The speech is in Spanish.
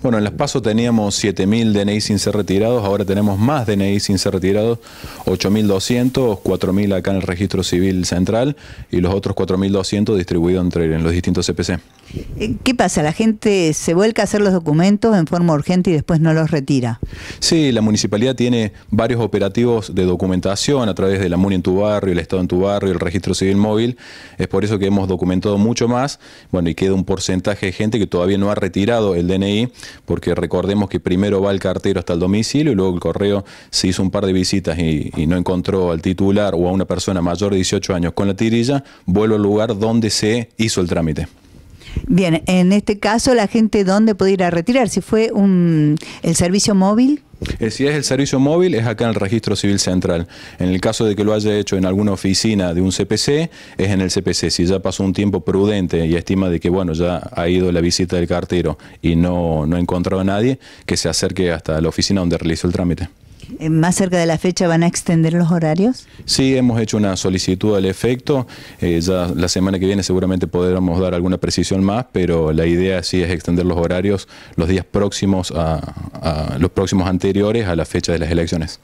Bueno, en las PASO teníamos 7.000 DNI sin ser retirados, ahora tenemos más DNI sin ser retirados, 8.200, 4.000 acá en el Registro Civil Central y los otros 4.200 distribuidos entre en los distintos CPC. Eh, ¿Qué pasa? ¿La gente se vuelca a hacer los documentos en forma urgente y después no los retira? Sí, la municipalidad tiene varios operativos de documentación a través de la MUNI en tu barrio, el Estado en tu barrio, el Registro Civil Móvil. Es por eso que hemos documentado mucho más. Bueno, y queda un porcentaje de gente que todavía no ha retirado el DNI porque recordemos que primero va el cartero hasta el domicilio y luego el correo, se hizo un par de visitas y, y no encontró al titular o a una persona mayor de 18 años con la tirilla, vuelve al lugar donde se hizo el trámite. Bien, en este caso, ¿la gente dónde puede ir a retirar? Si fue un, el servicio móvil. Eh, si es el servicio móvil, es acá en el Registro Civil Central. En el caso de que lo haya hecho en alguna oficina de un CPC, es en el CPC. Si ya pasó un tiempo prudente y estima de que, bueno, ya ha ido la visita del cartero y no, no ha encontrado a nadie, que se acerque hasta la oficina donde realizó el trámite. Eh, ¿Más cerca de la fecha van a extender los horarios? Sí, hemos hecho una solicitud al efecto. Eh, ya la semana que viene seguramente podremos dar alguna precisión más, pero la idea sí es extender los horarios los días próximos a los próximos anteriores a la fecha de las elecciones.